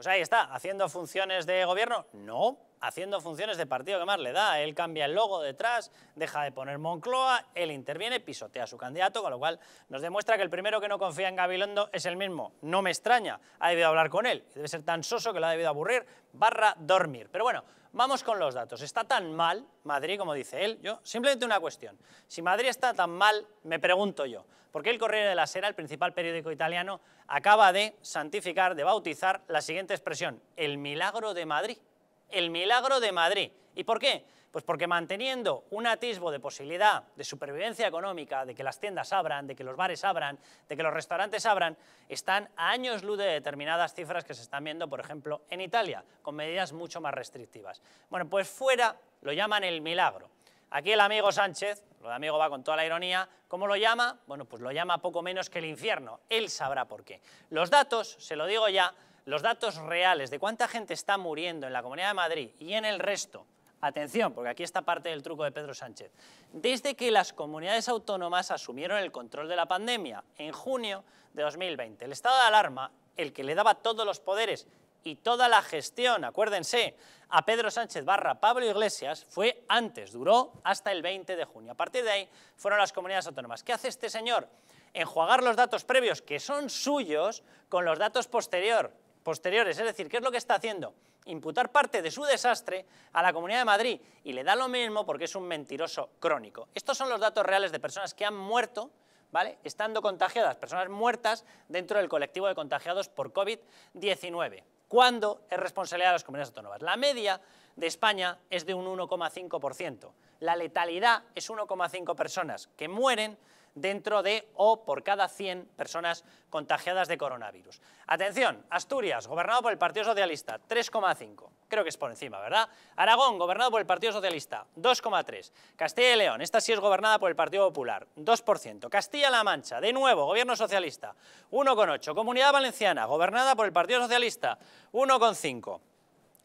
Pues ahí está, haciendo funciones de gobierno. No, haciendo funciones de partido que más le da. Él cambia el logo detrás, deja de poner Moncloa, él interviene, pisotea a su candidato, con lo cual nos demuestra que el primero que no confía en Gabilondo es el mismo. No me extraña, ha debido hablar con él, debe ser tan soso que lo ha debido aburrir, barra dormir. Pero bueno, vamos con los datos. Está tan mal Madrid, como dice él, yo, simplemente una cuestión. Si Madrid está tan mal, me pregunto yo, ¿por qué el Corriere de la Sera, el principal periódico italiano, acaba de santificar, de bautizar la siguiente expresión, el milagro de Madrid? el milagro de Madrid. ¿Y por qué? Pues porque manteniendo un atisbo de posibilidad de supervivencia económica, de que las tiendas abran, de que los bares abran, de que los restaurantes abran, están a años luz de determinadas cifras que se están viendo, por ejemplo, en Italia, con medidas mucho más restrictivas. Bueno, pues fuera lo llaman el milagro. Aquí el amigo Sánchez, lo de amigo va con toda la ironía, ¿cómo lo llama? Bueno, pues lo llama poco menos que el infierno. Él sabrá por qué. Los datos, se lo digo ya, los datos reales de cuánta gente está muriendo en la Comunidad de Madrid y en el resto, atención, porque aquí está parte del truco de Pedro Sánchez, desde que las comunidades autónomas asumieron el control de la pandemia en junio de 2020. El estado de alarma, el que le daba todos los poderes y toda la gestión, acuérdense, a Pedro Sánchez barra Pablo Iglesias fue antes, duró hasta el 20 de junio. A partir de ahí fueron las comunidades autónomas. ¿Qué hace este señor? Enjuagar los datos previos, que son suyos, con los datos posterior, posteriores. Es decir, ¿qué es lo que está haciendo? Imputar parte de su desastre a la Comunidad de Madrid y le da lo mismo porque es un mentiroso crónico. Estos son los datos reales de personas que han muerto ¿Vale? Estando contagiadas, personas muertas dentro del colectivo de contagiados por COVID-19. ¿Cuándo es responsabilidad de las comunidades autónomas? La media de España es de un 1,5%. La letalidad es 1,5 personas que mueren dentro de o por cada 100 personas contagiadas de coronavirus. Atención, Asturias, gobernado por el Partido Socialista, 3,5. Creo que es por encima, ¿verdad? Aragón, gobernado por el Partido Socialista, 2,3. Castilla y León, esta sí es gobernada por el Partido Popular, 2%. Castilla-La Mancha, de nuevo, gobierno socialista, 1,8. Comunidad Valenciana, gobernada por el Partido Socialista, 1,5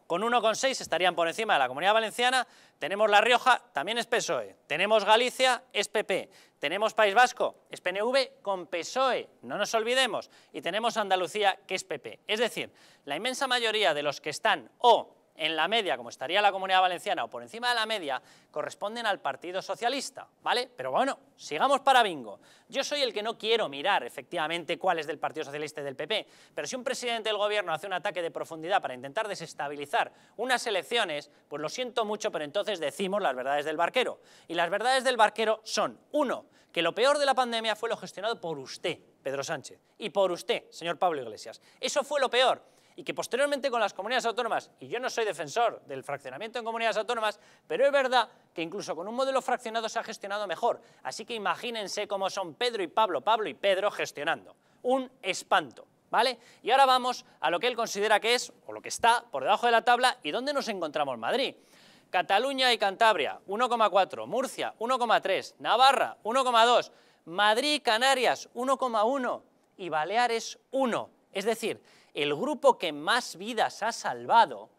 con 1,6 estarían por encima de la Comunidad Valenciana, tenemos La Rioja, también es PSOE, tenemos Galicia, es PP, tenemos País Vasco, es PNV con PSOE, no nos olvidemos, y tenemos Andalucía, que es PP. Es decir, la inmensa mayoría de los que están o en la media, como estaría la Comunidad Valenciana, o por encima de la media, corresponden al Partido Socialista, ¿vale? Pero bueno, sigamos para bingo. Yo soy el que no quiero mirar, efectivamente, cuál es del Partido Socialista y del PP, pero si un presidente del gobierno hace un ataque de profundidad para intentar desestabilizar unas elecciones, pues lo siento mucho, pero entonces decimos las verdades del barquero. Y las verdades del barquero son, uno, que lo peor de la pandemia fue lo gestionado por usted, Pedro Sánchez, y por usted, señor Pablo Iglesias. Eso fue lo peor y que posteriormente con las comunidades autónomas, y yo no soy defensor del fraccionamiento en comunidades autónomas, pero es verdad que incluso con un modelo fraccionado se ha gestionado mejor. Así que imagínense cómo son Pedro y Pablo, Pablo y Pedro gestionando. Un espanto. ¿Vale? Y ahora vamos a lo que él considera que es, o lo que está, por debajo de la tabla y dónde nos encontramos Madrid. Cataluña y Cantabria, 1,4, Murcia, 1,3, Navarra, 1,2, Madrid Canarias, 1,1 y Baleares, 1. Es decir, el grupo que más vidas ha salvado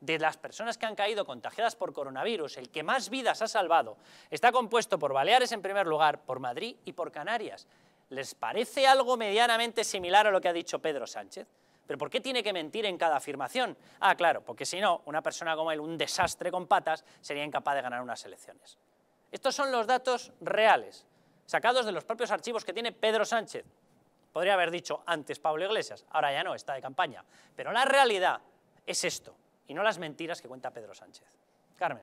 de las personas que han caído contagiadas por coronavirus, el que más vidas ha salvado, está compuesto por Baleares en primer lugar, por Madrid y por Canarias. ¿Les parece algo medianamente similar a lo que ha dicho Pedro Sánchez? ¿Pero por qué tiene que mentir en cada afirmación? Ah, claro, porque si no, una persona como él, un desastre con patas, sería incapaz de ganar unas elecciones. Estos son los datos reales, sacados de los propios archivos que tiene Pedro Sánchez, Podría haber dicho antes Pablo Iglesias, ahora ya no, está de campaña. Pero la realidad es esto, y no las mentiras que cuenta Pedro Sánchez.